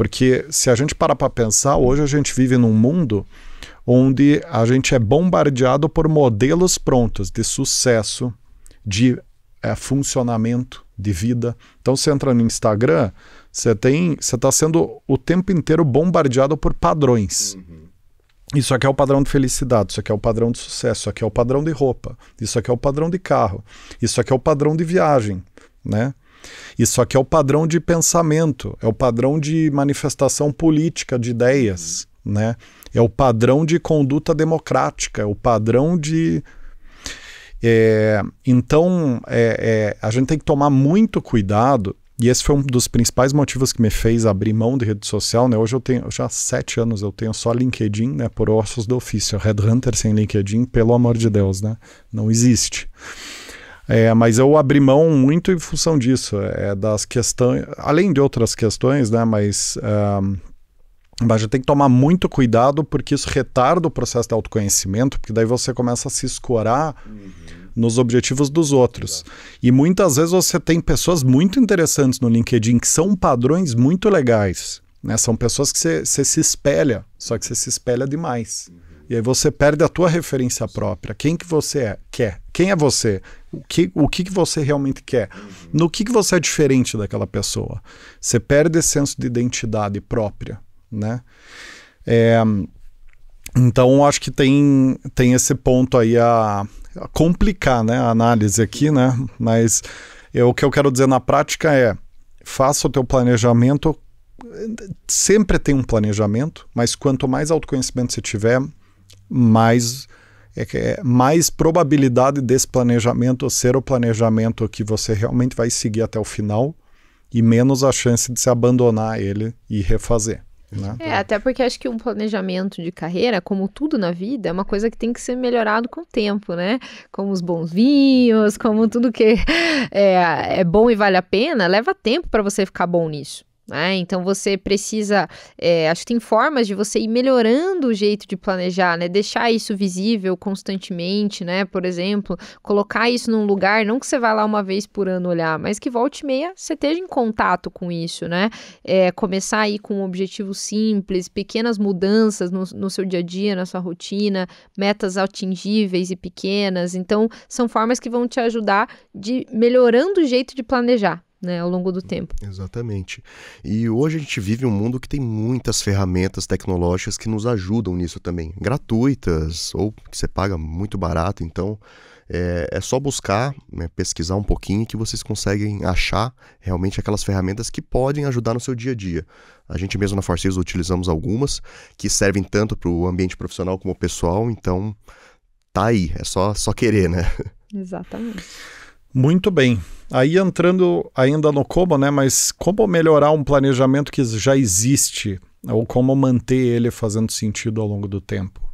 Porque se a gente parar para pensar, hoje a gente vive num mundo onde a gente é bombardeado por modelos prontos de sucesso, de é, funcionamento, de vida. Então você entra no Instagram, você tem, você está sendo o tempo inteiro bombardeado por padrões. Uhum. Isso aqui é o padrão de felicidade, isso aqui é o padrão de sucesso, isso aqui é o padrão de roupa, isso aqui é o padrão de carro, isso aqui é o padrão de viagem, né? Isso aqui é o padrão de pensamento, é o padrão de manifestação política de ideias, uhum. né? É o padrão de conduta democrática, é o padrão de. É, então, é, é, a gente tem que tomar muito cuidado e esse foi um dos principais motivos que me fez abrir mão de rede social, né? Hoje eu tenho, já há sete anos eu tenho só LinkedIn, né? Por ossos do ofício. Red Hunter sem LinkedIn, pelo amor de Deus, né? Não existe. É, mas eu abri mão muito em função disso, é, das questões, além de outras questões, né? Mas um, mas a gente tem que tomar muito cuidado porque isso retarda o processo de autoconhecimento, porque daí você começa a se escorar uhum. nos objetivos dos outros. E muitas vezes você tem pessoas muito interessantes no LinkedIn que são padrões muito legais. Né? São pessoas que você se espelha, só que você se espelha demais. Uhum. E aí você perde a tua referência própria. Quem que você é? Quer? Quem é você? O que, o que, que você realmente quer? Uhum. No que, que você é diferente daquela pessoa? Você perde esse senso de identidade própria, né? É, então, acho que tem, tem esse ponto aí a, a complicar né, a análise aqui, né? Mas eu, é, o que eu quero dizer na prática é, faça o teu planejamento sempre tem um planejamento, mas quanto mais autoconhecimento você tiver, mais é, é mais probabilidade desse planejamento ser o planejamento que você realmente vai seguir até o final e menos a chance de se abandonar ele e refazer. Né? É, até porque acho que um planejamento de carreira, como tudo na vida, é uma coisa que tem que ser melhorado com o tempo, né? Como os bons vinhos, como tudo que é, é bom e vale a pena, leva tempo para você ficar bom nisso. Né? Então você precisa, é, acho que tem formas de você ir melhorando o jeito de planejar, né? Deixar isso visível constantemente, né? Por exemplo, colocar isso num lugar, não que você vá lá uma vez por ano olhar, mas que volte e meia você esteja em contato com isso, né? É, começar aí com um objetivo simples, pequenas mudanças no, no seu dia a dia, na sua rotina, metas atingíveis e pequenas. Então, são formas que vão te ajudar de melhorando o jeito de planejar né, ao longo do tempo. Exatamente. E hoje a gente vive um mundo que tem muitas ferramentas tecnológicas que nos ajudam nisso também, gratuitas ou que você paga muito barato. Então é, é só buscar, né, pesquisar um pouquinho que vocês conseguem achar realmente aquelas ferramentas que podem ajudar no seu dia a dia. A gente mesmo na Forces utilizamos algumas que servem tanto para o ambiente profissional como pessoal. Então tá aí, é só só querer, né? Exatamente. Muito bem. Aí entrando ainda no como, né? Mas como melhorar um planejamento que já existe ou como manter ele fazendo sentido ao longo do tempo?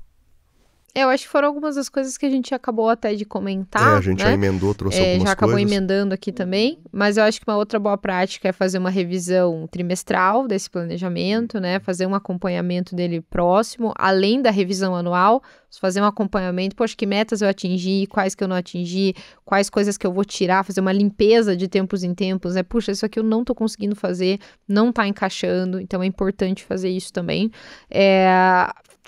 eu acho que foram algumas das coisas que a gente acabou até de comentar. É, a gente né? já emendou, trouxe é, algumas coisas. Já acabou coisas. emendando aqui também. Mas eu acho que uma outra boa prática é fazer uma revisão trimestral desse planejamento, né? Fazer um acompanhamento dele próximo, além da revisão anual. Fazer um acompanhamento, poxa, que metas eu atingi, quais que eu não atingi, quais coisas que eu vou tirar, fazer uma limpeza de tempos em tempos, né? Puxa, isso aqui eu não tô conseguindo fazer, não tá encaixando, então é importante fazer isso também. É,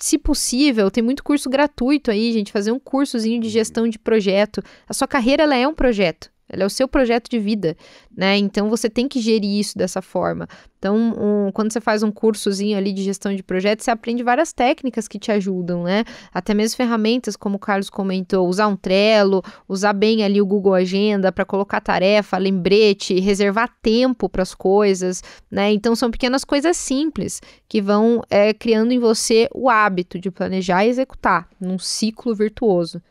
se possível, tem muito curso gratuito aí, gente, fazer um cursozinho de uhum. gestão de projeto. A sua carreira ela é um projeto. Ela é o seu projeto de vida, né? Então você tem que gerir isso dessa forma. Então, um, quando você faz um cursozinho ali de gestão de projetos, você aprende várias técnicas que te ajudam, né? Até mesmo ferramentas, como o Carlos comentou, usar um Trello, usar bem ali o Google Agenda para colocar tarefa, lembrete, reservar tempo para as coisas, né? Então, são pequenas coisas simples que vão é, criando em você o hábito de planejar e executar num ciclo virtuoso.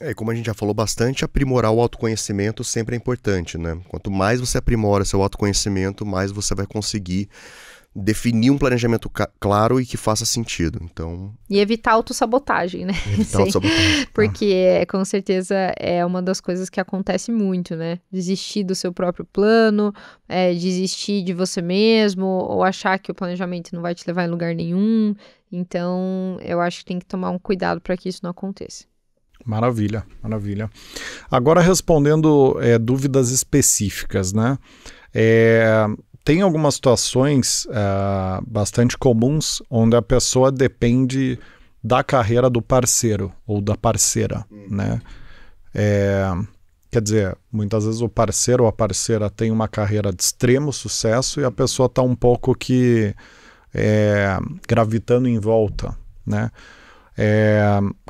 É, como a gente já falou bastante, aprimorar o autoconhecimento sempre é importante, né? Quanto mais você aprimora seu autoconhecimento, mais você vai conseguir definir um planejamento claro e que faça sentido. Então. E evitar autossabotagem, né? Evitar autossabotagem. Tá. Porque é, com certeza é uma das coisas que acontece muito, né? Desistir do seu próprio plano, é, desistir de você mesmo, ou achar que o planejamento não vai te levar em lugar nenhum. Então, eu acho que tem que tomar um cuidado para que isso não aconteça. Maravilha, maravilha. Agora respondendo é, dúvidas específicas, né? É, tem algumas situações é, bastante comuns onde a pessoa depende da carreira do parceiro ou da parceira, uhum. né? É, quer dizer, muitas vezes o parceiro ou a parceira tem uma carreira de extremo sucesso e a pessoa está um pouco que é, gravitando em volta, né? É,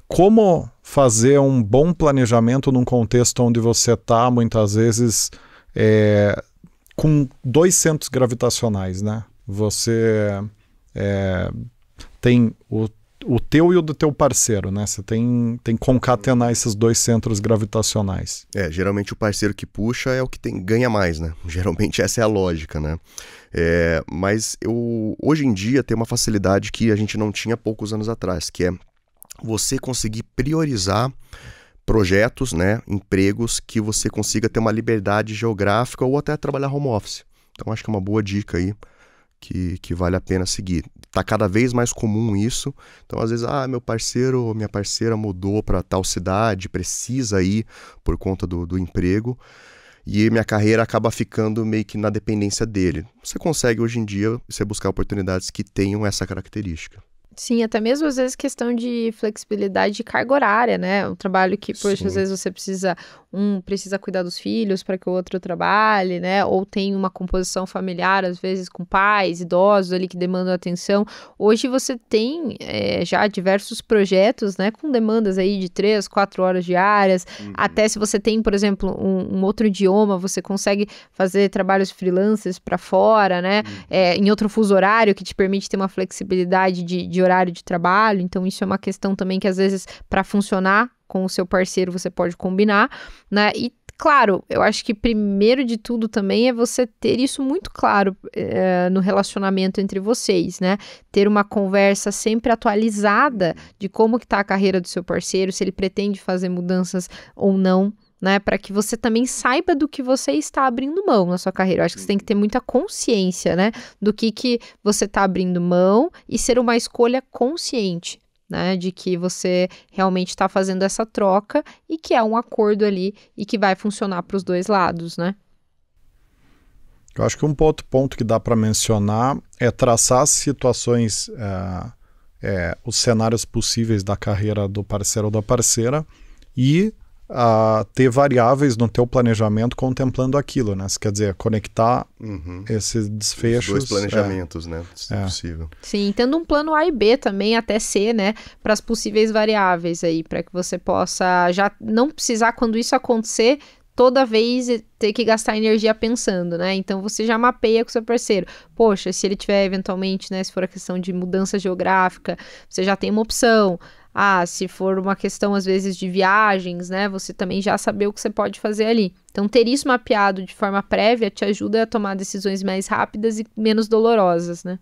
como fazer um bom planejamento num contexto onde você está, muitas vezes, é, com dois centros gravitacionais, né? Você é, tem o, o teu e o do teu parceiro, né? Você tem, tem que concatenar esses dois centros gravitacionais. É, geralmente o parceiro que puxa é o que tem, ganha mais, né? Geralmente essa é a lógica, né? É, mas eu, hoje em dia tem uma facilidade que a gente não tinha poucos anos atrás, que é você conseguir priorizar projetos, né, empregos que você consiga ter uma liberdade geográfica ou até trabalhar home office. Então acho que é uma boa dica aí que, que vale a pena seguir. Tá cada vez mais comum isso. Então às vezes, ah, meu parceiro ou minha parceira mudou para tal cidade, precisa ir por conta do, do emprego e minha carreira acaba ficando meio que na dependência dele. Você consegue hoje em dia você buscar oportunidades que tenham essa característica. Sim, até mesmo às vezes questão de flexibilidade de carga horária, né? o trabalho que, poxa, Sim. às vezes você precisa, um precisa cuidar dos filhos para que o outro trabalhe, né? Ou tem uma composição familiar, às vezes com pais, idosos ali que demandam atenção. Hoje você tem é, já diversos projetos, né? Com demandas aí de três, quatro horas diárias. Uhum. Até se você tem, por exemplo, um, um, outro idioma, você consegue fazer trabalhos freelancers para fora, né? Uhum. É, em outro fuso horário que te permite ter uma flexibilidade de, de horário de trabalho, então isso é uma questão também que às vezes para funcionar com o seu parceiro você pode combinar, né? E claro, eu acho que primeiro de tudo também é você ter isso muito claro é, no relacionamento entre vocês, né? Ter uma conversa sempre atualizada de como que tá a carreira do seu parceiro, se ele pretende fazer mudanças ou não né? Para que você também saiba do que você está abrindo mão na sua carreira. Eu acho que você tem que ter muita consciência, né? Do que, que você está abrindo mão e ser uma escolha consciente. Né, de que você realmente está fazendo essa troca e que é um acordo ali e que vai funcionar para os dois lados, né? Eu acho que um outro ponto que dá para mencionar é traçar situações, é, é, os cenários possíveis da carreira do parceiro ou da parceira e a ter variáveis no teu planejamento contemplando aquilo, né? quer dizer, conectar uhum. esses desfechos. Os dois é. planejamentos, é. né? Se é. possível. Sim, tendo um plano A e B também, até C, né? Para as possíveis variáveis aí, para que você possa já não precisar, quando isso acontecer, toda vez ter que gastar energia pensando, né? Então você já mapeia com seu parceiro. Poxa, se ele tiver eventualmente, né, se for a questão de mudança geográfica, você já tem uma opção. Ah, se for uma questão, às vezes, de viagens, né? Você também já saber o que você pode fazer ali. Então, ter isso mapeado de forma prévia te ajuda a tomar decisões mais rápidas e menos dolorosas, né?